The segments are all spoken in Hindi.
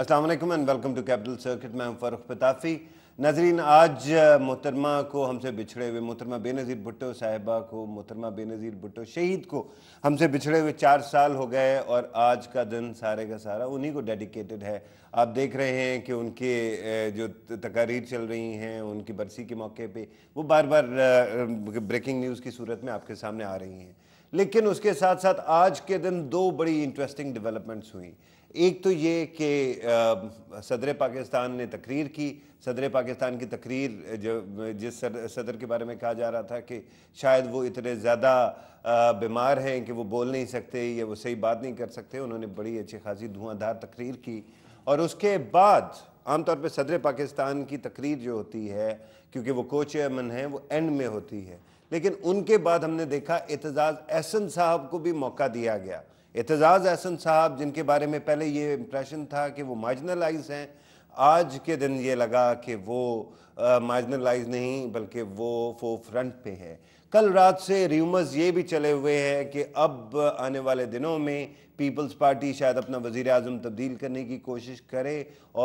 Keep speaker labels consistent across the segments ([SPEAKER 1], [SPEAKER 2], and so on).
[SPEAKER 1] Aslam and welcome to Capital Circuit मैं फ़रुख पताफ़ी नाजरीन आज मोहतरमा को हमसे बिछड़े हुए मोहतरमा बेनज़ीर भुट्टो साहिबा को मोहतरमा बेनज़ीर भुट्टो शहीद को हमसे बिछड़े हुए चार साल हो गए और आज का दिन सारे का सारा उन्हीं को डेडिकेटेड है आप देख रहे हैं कि उनके जो तकारीर चल रही हैं उनकी बरसी के मौके पर वो बार बार ब्रेकिंग न्यूज़ की सूरत में आपके सामने आ रही हैं लेकिन उसके साथ साथ आज के दिन दो बड़ी इंटरेस्टिंग डेवलपमेंट्स हुई एक तो ये कि सदर पाकिस्तान ने तकरीर की सदर पाकिस्तान की तकरीर जो जिस सदर के बारे में कहा जा रहा था कि शायद वो इतने ज़्यादा बीमार हैं कि वो बोल नहीं सकते या वो सही बात नहीं कर सकते उन्होंने बड़ी अच्छी खासी धुआंधार तकरीर की और उसके बाद आमतौर पर सदर पाकिस्तान की तकरीर जो होती है क्योंकि वो को चेयरमैन हैं वो एंड में होती है लेकिन उनके बाद हमने देखा एतजाज़ एहसन साहब को भी मौका दिया गया एतजाज़ अहसन साहब जिनके बारे में पहले ये इम्प्रेशन था कि वो मार्जिनलाइज हैं आज के दिन ये लगा कि वो मार्जिनलाइज नहीं बल्कि वो फो फ्रंट पे है कल रात से र्यूमर्स ये भी चले हुए हैं कि अब आने वाले दिनों में पीपल्स पार्टी शायद अपना वजीर अजम तब्दील करने की कोशिश करे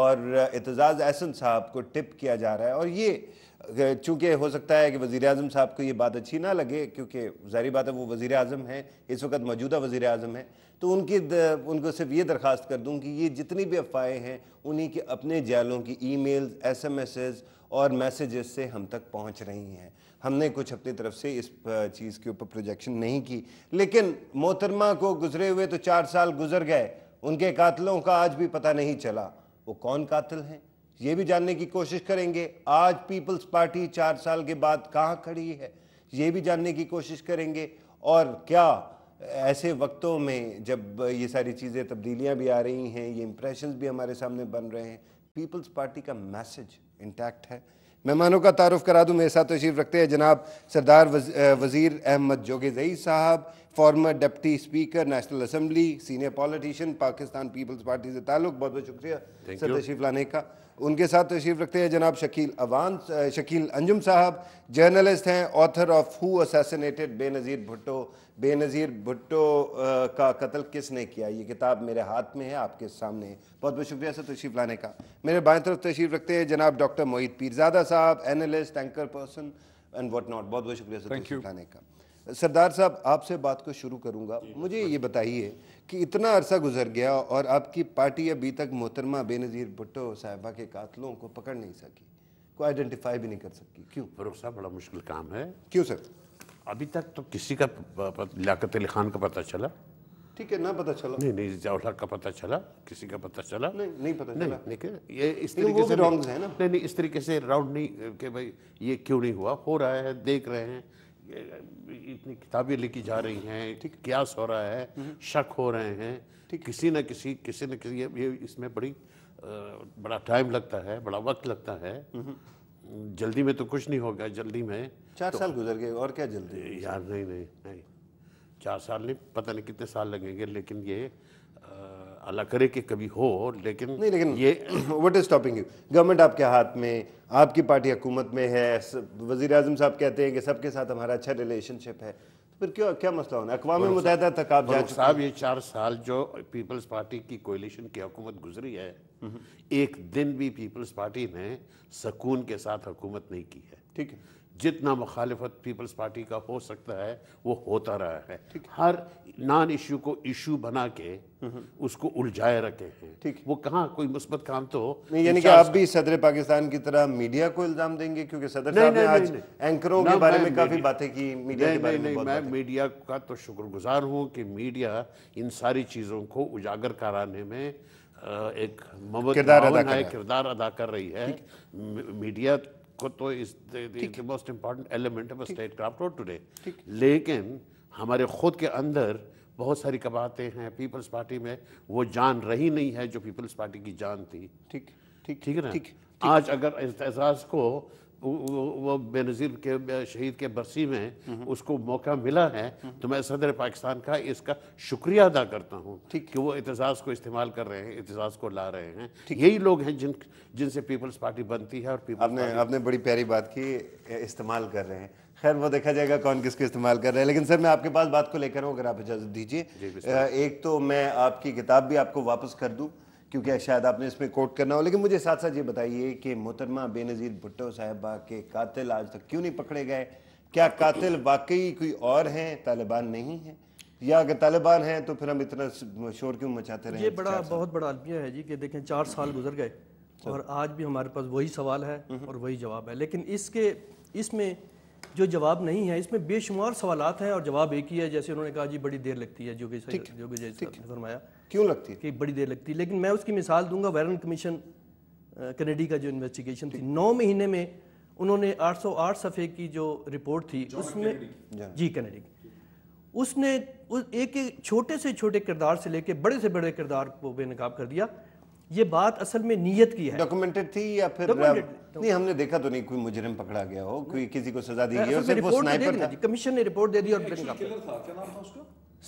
[SPEAKER 1] और एतजाज़ अहसन साहब को टिप किया जा रहा है और ये चूँकि हो सकता है कि वज़ी अजम साहब को ये बात अच्छी ना लगे क्योंकि जहरी बात है वो वज़ी अजम हैं इस वक्त मौजूदा वज़ी अजम हैं तो उनकी उनको सिर्फ ये दरख्वास्त कर दूँ कि ये जितनी भी अफवाहें हैं उन्हीं के अपने जैलों की email S M S और मैसेजेस से हम तक पहुँच रही हैं हमने कुछ अपनी तरफ से इस चीज़ के ऊपर प्रोजेक्शन नहीं की लेकिन मोहतरमा को गुजरे हुए तो चार साल गुजर गए उनके कातलों का आज भी पता नहीं चला वो कौन कातिल हैं ये भी जानने की कोशिश करेंगे आज पीपल्स पार्टी चार साल के बाद कहाँ खड़ी है ये भी जानने की कोशिश करेंगे और क्या ऐसे वक्तों में जब ये सारी चीज़ें तब्दीलियाँ भी आ रही हैं ये इम्प्रेशन भी हमारे सामने बन रहे हैं पीपल्स पार्टी का मैसेज इंटैक्ट है मेहमानों का तारफ़ करा दूँ मेरे साथ तशीफ रखते हैं जनाब सरदार वज, वज़ीर अहमद जोगे जई साहब former deputy speaker national assembly senior politician Pakistan Peoples Party से ताल्लुक़ बहुत बहुत शुक्रिया सर तशीफ लाने का उनके साथ तशरीफ़ रखते हैं जनाब शकील अवान शकील अंजुम साहब जर्नलिस्ट हैं author of who assassinated Benazir Bhutto Benazir Bhutto का कत्ल किसने किया ये किताब मेरे हाथ में है आपके सामने बहुत बहुत शुक्रिया सर तशरीफ़ लाने का मेरे बाएं तरफ तशरीफ़ रखते हैं जनाब डॉक्टर मोहित पीरजादा साहब analyst anchor person and what not बहुत बहुत शुक्रिया सर तशरीफ़ लाने का सरदार साहब आपसे बात को शुरू करूंगा मुझे ये बताइए कि इतना अरसा गुजर गया और आपकी पार्टी अभी तक मोहतरमा बेनज़ीर भुट्टो साहिबा के कातलों को पकड़ नहीं सकी
[SPEAKER 2] को आइडेंटिफाई भी नहीं कर सकी क्यों फरूख साहब बड़ा मुश्किल काम है क्यों सर अभी तक तो किसी का लियात अली खान का पता चला ठीक है ना पता चला नहीं नहीं जवाहर का पता चला किसी का पता चला नहीं नहीं पता नहीं, चला ये इस तरीके से रॉन्ग है ना नहीं नहीं इस तरीके से राउंड नहीं कि भाई ये क्यों नहीं हुआ हो रहा है देख रहे हैं इतनी किताबें लिखी जा रही हैं ठीक क्यास हो रहा है शक हो रहे हैं ठीक किसी न किसी किसी न किसी ये इसमें बड़ी बड़ा टाइम लगता है बड़ा वक्त लगता है जल्दी में तो कुछ नहीं होगा जल्दी में चार तो, साल गुजर गए और क्या जल्दी यार नहीं नहीं नहीं चार साल नहीं पता नहीं कितने साल लगेंगे लेकिन ये आ, अल्लाह करे कि कभी हो लेकिन नहीं लेकिन ये what is stopping you government आपके हाथ में आपकी पार्टी हुकूमत में है
[SPEAKER 1] वजीर अजम साहब कहते हैं कि सबके साथ हमारा अच्छा रिलेशनशिप है तो फिर क्यों क्या मसला होना अकवा मुतहदा तक आप जा साहब
[SPEAKER 2] ये चार साल जो पीपल्स पार्टी की कोलिशन की हुकूमत गुजरी है हम्म। एक दिन भी पीपल्स पार्टी ने सकून के साथ हुकूमत नहीं की है ठीक है जितना मुखालफत पीपल्स पार्टी का हो सकता है वो होता रहा है हर नान इशू को इशू बना के हम्म। उसको उलझाए रखे हैं ठीक वो कहाँ कोई मुस्बत काम तो नहीं यानी कि आप
[SPEAKER 1] भी सदर पाकिस्तान की तरह मीडिया को इल्जाम देंगे क्योंकि सदर साहब ने आज एंकरों के बारे में काफ़ी बातें की मीडिया के बारे में मैं
[SPEAKER 2] मीडिया का तो शुक्रगुजार हूँ कि मीडिया इन सारी चीज़ों को उजागर कराने में एक किरदार अदा कर रही है मीडिया को तो इस most important element of statecraft road today लेकिन हमारे खुद के अंदर बहुत सारी कबातें हैं पीपल्स पार्टी में वो जान रही नहीं है जो पीपल्स पार्टी की जान थी ठीक ठीक ठीक है ना आज अगर एजाज को वो बेनज़ीर के शहीद के बरसी में हम्म। उसको मौका मिला है हम्म। तो मैं सदर पाकिस्तान का इसका शुक्रिया अदा करता हूँ ठीक कि वो एतजाज़ को इस्तेमाल कर रहे हैं एतजाज़ को ला रहे हैं यही लोग हैं जिन जिनसे पीपल्स पार्टी बनती है और आपने आपने बड़ी प्यारी बात की
[SPEAKER 1] इस्तेमाल कर रहे हैं खैर वो देखा जाएगा कौन किसके इस्तेमाल कर रहे हैं लेकिन सर मैं आपके पास बात को लेकर हूँ अगर आप इजाज़त
[SPEAKER 2] दीजिए
[SPEAKER 1] एक तो मैं आपकी किताब भी आपको वापस कर दूँ क्योंकि शायद आपने इसमें कोट करना हो लेकिन मुझे साथ साथ ये बताइए कि मोहतरमा बेनज़ीर भुट्टो साहबा के कातिल आज तक क्यों नहीं पकड़े गए क्या कातिल वाकई कोई और हैं तालिबान नहीं है या अगर तालिबान हैं तो फिर हम इतना शोर क्यों मचाते रहे ये बड़ा
[SPEAKER 3] बहुत बड़ा अलमिया है जी कि देखें चार साल गुजर गए और आज भी हमारे पास वही सवाल है हम्म हम्म। और वही जवाब है लेकिन इसके इसमें जो जवाब नहीं है इसमें बेशुमार सवालत हैं और जवाब एक ही है जैसे उन्होंने कहा जी बड़ी देर लगती है जो कि जो कि जैसे फरमाया क्यों लगती है कि बड़ी देर लगती है लेकिन मैं उसकी मिसाल दूंगा वायरल कमीशन कनेडी का जो इन्वेस्टिगेशन थी नौ महीने में उन्होंने 808 सफ़े की जो रिपोर्ट थी उसमें जी कनेडी उसने उस एक एक छोटे से छोटे किरदार से लेके बड़े से बड़े किरदार को बेनकाब कर दिया ये बात असल में नीयत की है डॉक्यूमेंटेड थी या फिर तो नहीं
[SPEAKER 1] हमने देखा तो नहीं कोई मुजरिम पकड़ा गया हो कोई किसी को सजा दी गई हो सिर्फ वो स्नाइपर तो था
[SPEAKER 3] कमीशन ने रिपोर्ट दे दी और बेनकाब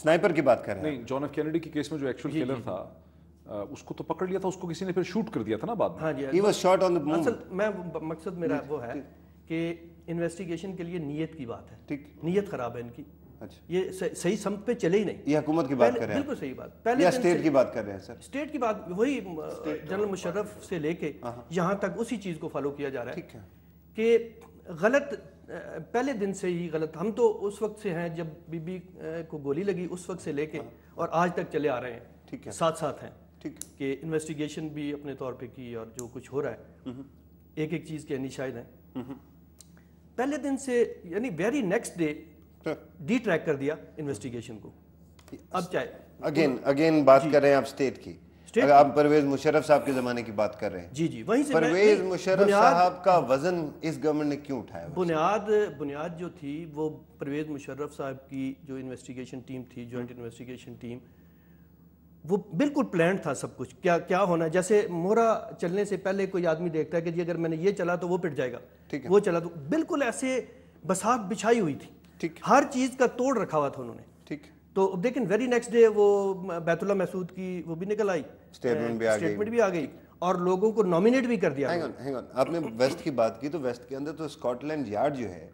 [SPEAKER 4] स्नाइपर की बात कर रहे हैं नहीं जॉन एफ कैनेडी के केस में जो एक्चुअल किलर था उसको तो पकड़ लिया था उसको किसी ने फिर शूट कर दिया था ना बाद में ही was shot on the moon असल
[SPEAKER 3] मैं मकसद मेरा वो है कि इन्वेस्टिगेशन के लिए नीयत की बात है ठीक नीयत खराब है इनकी अच्छा ये सही समत पे चले ही नहीं ये हुकूमत की बात कर रहे हैं बिल्कुल सही बात पहले या स्टेट की बात कर रहे हैं सर स्टेट की बात वही जनरल मुशर्रफ से लेके हाँ। यहाँ तक उसी चीज़ को फॉलो किया जा रहा है कि गलत पहले दिन से ही गलत हम तो उस वक्त से हैं जब बीबी को गोली लगी उस वक्त से लेके हाँ। और आज तक चले आ रहे हैं ठीक है साथ साथ हैं ठीक कि इन्वेस्टिगेशन भी अपने तौर पे की और जो कुछ हो रहा है हम्म। एक एक चीज़ के शायद हैं हम्म। पहले दिन से यानी very next day de track कर दिया इन्वेस्टिगेशन को अब चाहे अगेन
[SPEAKER 1] अगेन बात कर रहे हैं आप स्टेट की अगर आप परवेज मुशरफ साहब के जमाने की बात कर रहे हैं जी जी वहीं से परवेज मुशरफ साहब का वजन इस गवर्नमेंट ने क्यों उठाया
[SPEAKER 3] बुनियाद बुनियाद जो थी वो परवेज मुशरफ साहब की जो इन्वेस्टिगेशन टीम थी जॉइंट इन्वेस्टिगेशन टीम वो बिल्कुल प्लान था सब कुछ क्या क्या होना जैसे मोहरा चलने से पहले कोई आदमी देखता है कि जी अगर मैंने ये चला तो वो पिट जाएगा ठीक है वो चला तो बिल्कुल ऐसे बसात बिछाई हुई थी ठीक हर चीज़ का तोड़ रखा हुआ था उन्होंने ठीक तो अब देखें वेरी नेक्स्ट डे वो बैतुल्ला महसूद की वो भी निकल आई स्टेटमेंट uh, भी आ गई स्टेटमेंट भी आ गई और लोगों को नॉमिनेट भी कर दिया हैंग on,
[SPEAKER 1] हैंग ऑन आपने वेस्ट की बात की तो वेस्ट के अंदर तो स्कॉटलैंड यार्ड जो है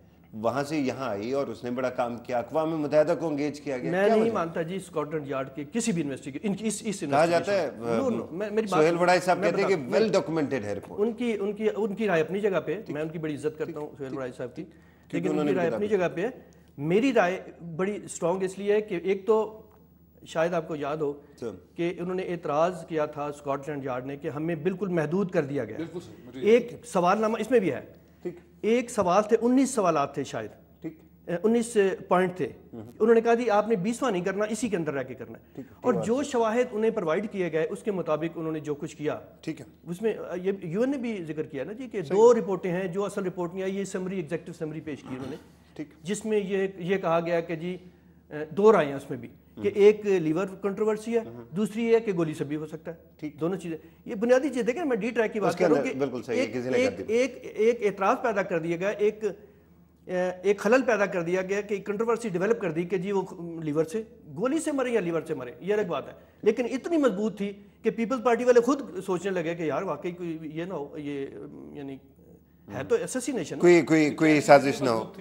[SPEAKER 1] वहां से यहाँ आई और उसने बड़ा काम किया अकवा में मुतहदा को एंगेज किया गया मैं नहीं
[SPEAKER 3] मानता जी स्कॉटलैंड यार्ड के किसी भी इन्वेस्टिगेशन इस इस कहा जाता है नो नो uh, मैं मेरी सोहेल वड़ाई साहब कहते हैं कि वेल डॉक्यूमेंटेड है रिपोर्ट उनकी उनकी उनकी राय अपनी जगह पे मैं उनकी बड़ी इज्जत करता हूँ सोहेल वड़ाई साहब की लेकिन उनकी राय अपनी जगह पे है मेरी राय बड़ी स्ट्रॉन्ग इसलिए है कि एक तो शायद आपको याद हो कि उन्होंने एतराज़ किया था स्कॉटलैंड यार्ड ने कि हमें बिल्कुल महदूद कर दिया गया एक सवालनामा इसमें भी है ठीक एक सवाल थे उन्नीस सवाल थे शायद उन्नीस पॉइंट थे हम्म। उन्होंने कहा कि आपने बीसवा नहीं करना इसी के अंदर रह के करना है और जो शवाहद उन्हें प्रोवाइड किए गए उसके मुताबिक उन्होंने जो कुछ किया ठीक है उसमें ये यूएन ने भी जिक्र किया ना जी कि दो रिपोर्टें हैं जो असल रिपोर्ट नहीं आई ये समरी एग्जेक्टिव समरी पेश की उन्होंने जिसमें ये ये कहा गया कि जी दो राय हैं उसमें भी कि हम्म। एक लीवर कंट्रोवर्सी है हम्म। दूसरी है कि गोली से भी हो सकता है ठीक दोनों चीजें ये बुनियादी चीज देखें मैं डी ट्रैक की बात कर रहा हूँ एक, एतराज पैदा कर दिया गया एक एक खलल पैदा कर दिया गया कि कंट्रोवर्सी डेवलप कर दी कि जी वो लीवर से गोली से मरे या लीवर से मरे ये अलग बात है लेकिन इतनी मजबूत थी कि पीपल्स पार्टी वाले खुद सोचने लगे कि यार वाकई कोई ये ना हो ये यानी है हम्म। तो एसेसिनेशन कोई
[SPEAKER 1] कोई कोई साजिश
[SPEAKER 4] ना हो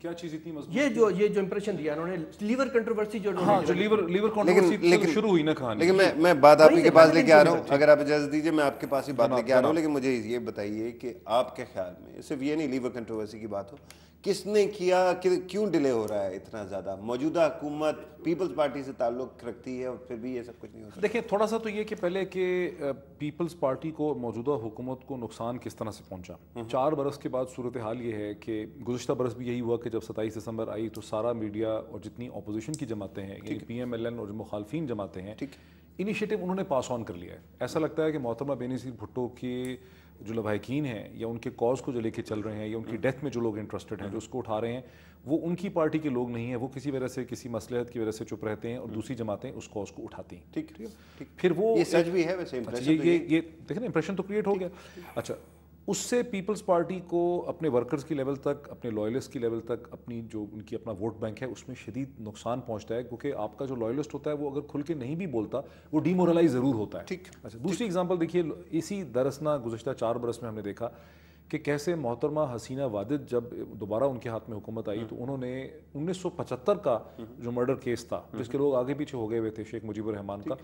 [SPEAKER 3] क्या चीज इतनी मजबूत ये जो ये जो इंप्रेशन दिया उन्होंने लीवर कंट्रोवर्सी जो हाँ, जो लीवर लीवर कंट्रोवर्सी लेकिन शुरू हुई ना कहानी लेकिन मैं मैं बात आपके के पास लेके आ रहा हूँ तो- अगर आप इजाजत दीजिए मैं आपके पास ही बात लेके आ रहा हूँ लेकिन
[SPEAKER 1] मुझे ये बताइए कि आपके ख्याल में सिर्फ ये नहीं लीवर कंट्रोवर्सी की बात हो किसने किया कि क्यों डिले हो रहा है इतना ज़्यादा मौजूदा हुकूमत पीपल्स पार्टी से ताल्लुक़ रखती है और फिर भी ये सब कुछ नहीं होता देखिए
[SPEAKER 4] थोड़ा सा तो ये कि पहले कि पीपल्स पार्टी को मौजूदा हुकूमत को नुकसान किस तरह से पहुंचा हम्म। चार बरस के बाद सूरत हाल ये है कि गुजशत बरस भी यही हुआ कि जब सताईस दिसंबर आई तो सारा मीडिया और जितनी अपोजिशन की जमातें हैं पी एम एल एन और मुखालफी जमाते हैं ठीक है इनिशिएटिव उन्होंने पास ऑन कर लिया है ऐसा लगता है कि मोहतरमा बेनज़ीर भुट्टो के जो लवाकिन हैं या उनके कॉज को जो लेके चल रहे हैं या उनकी डेथ में जो लोग इंटरेस्टेड हैं जो उसको उठा रहे हैं वो उनकी पार्टी के लोग नहीं है वो किसी वजह से किसी मसलहत की वजह से चुप रहते हैं और दूसरी जमातें उस कॉज को उठाती हैं ठीक ठीक फिर वो ये सच भी है वैसे अच्छा, तो ये ये, ये देखिए ना इंप्रेशन तो क्रिएट हो गया अच्छा उससे पीपल्स पार्टी को अपने वर्कर्स की लेवल तक अपने लॉयलिस्ट की लेवल तक अपनी जो उनकी अपना वोट बैंक है उसमें शदीद नुकसान पहुंचता है क्योंकि आपका जो लॉयलिस्ट होता है वो अगर खुल के नहीं भी बोलता वो डीमोरलाइज ज़रूर होता है ठीक अच्छा दूसरी एग्जाम्पल देखिए इसी दरअसना गुजशत चार बरस में हमने देखा कि कैसे मोहतरमा हसीना वादिद जब दोबारा उनके हाथ में हुकूमत आई तो उन्होंने 1975 का हम्म। जो मर्डर केस था जिसके तो हम्म। लोग आगे पीछे हो गए हुए थे शेख मुजीबुर रहमान का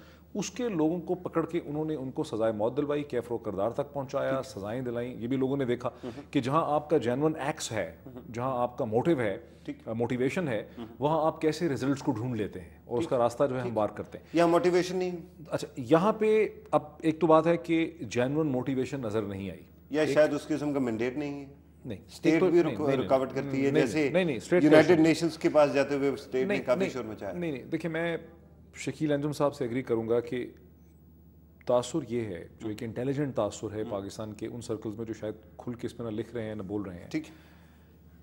[SPEAKER 4] उसके लोगों को पकड़ के उन्होंने उनको सजाए मौत दिलवाई कैफरो करदार तक पहुंचाया सजाएं दिलाई ये भी लोगों ने देखा हम्म। कि जहाँ आपका जैनवन एक्स है जहाँ आपका मोटिव है मोटिवेशन है वहाँ आप कैसे रिजल्ट को ढूंढ लेते हैं और उसका रास्ता जो है हम बार करते हैं यहाँ मोटिवेशन नहीं अच्छा यहाँ पे अब एक तो बात है कि जैनवन मोटिवेशन नज़र नहीं आई या शायद
[SPEAKER 1] उस किस्म का मैंडेट नहीं है नहीं स्टेट तो भी रुकावट करती है जैसे यूनाइटेड नेशंस के पास जाते हुए स्टेट ने काफ़ी शोर मचाया
[SPEAKER 4] नहीं नहीं देखिए मैं शकील अंजुम साहब से एग्री करूंगा कि तासुर ये है जो एक इंटेलिजेंट तासुर है हम्म। पाकिस्तान के उन सर्कल्स में जो शायद खुल के इस पर ना लिख रहे हैं ना बोल रहे हैं ठीक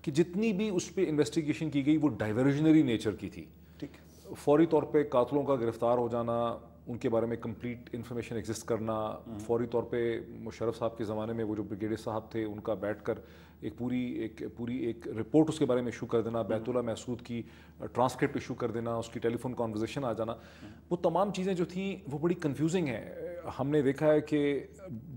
[SPEAKER 4] कि जितनी भी उस पर इन्वेस्टिगेशन की गई वो डाइवर्जनरी नेचर की थी ठीक फौरी तौर पर कातलों का गिरफ्तार हो जाना उनके बारे में कंप्लीट इन्फॉर्मेशन एग्जिस्ट करना हम्म। फौरी तौर पे मुशरफ साहब के ज़माने में वो जो ब्रिगेडियर साहब थे उनका बैठकर एक पूरी एक पूरी एक रिपोर्ट उसके बारे में इशू कर देना हम्म। बैतुल्ला महसूद की ट्रांसक्रिप्ट इशू कर देना उसकी टेलीफोन कॉन्वर्जेशन आ जाना हम्म। वो तमाम चीज़ें जो थी वो बड़ी कन्फ्यूजिंग है हमने देखा है कि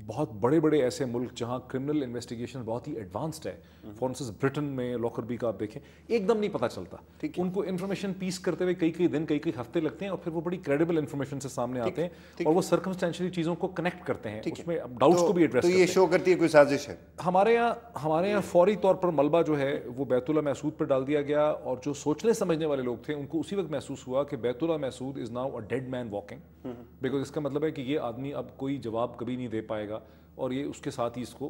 [SPEAKER 4] बहुत बड़े बड़े ऐसे मुल्क जहाँ क्रिमिनल इन्वेस्टिगेशन बहुत ही एडवांस्ड है फॉर इंस्टेंस ब्रिटेन में लॉकरबी का आप देखें एकदम नहीं पता चलता उनको इन्फॉर्मेशन पीस करते हुए कई कई दिन कई कई हफ्ते लगते हैं और फिर वो बड़ी क्रेडिबल इन्फॉर्मेशन से सामने आते हैं और वो सर्कमस्टेंशली चीज़ों को कनेक्ट करते हैं उसमें डाउट्स तो को भी एड्रेस तो ये शो
[SPEAKER 1] करती है कोई साजिश है
[SPEAKER 4] हमारे यहाँ हमारे यहाँ फौरी तौर पर मलबा जो है वो बैतुल्ला महसूद पर डाल दिया गया और जो सोचने समझने वाले लोग थे उनको उसी वक्त महसूस हुआ कि Baitullah Mehsud is now a dead man walking because इसका मतलब है कि ये आदमी अब कोई जवाब कभी नहीं दे पाएगा और ये उसके साथ ही इसको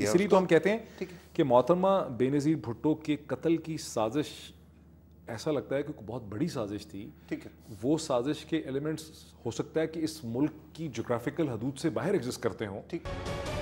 [SPEAKER 4] इसलिए तो हम कहते हैं कि मोहतरमा बेनजीर भुट्टो के कत्ल की साजिश ऐसा लगता है कि बहुत बड़ी साजिश थी ठीक है वो साजिश के एलिमेंट्स हो सकता है कि इस मुल्क की जोग्राफिकल हदूद से बाहर एग्जिस्ट करते हों ठीक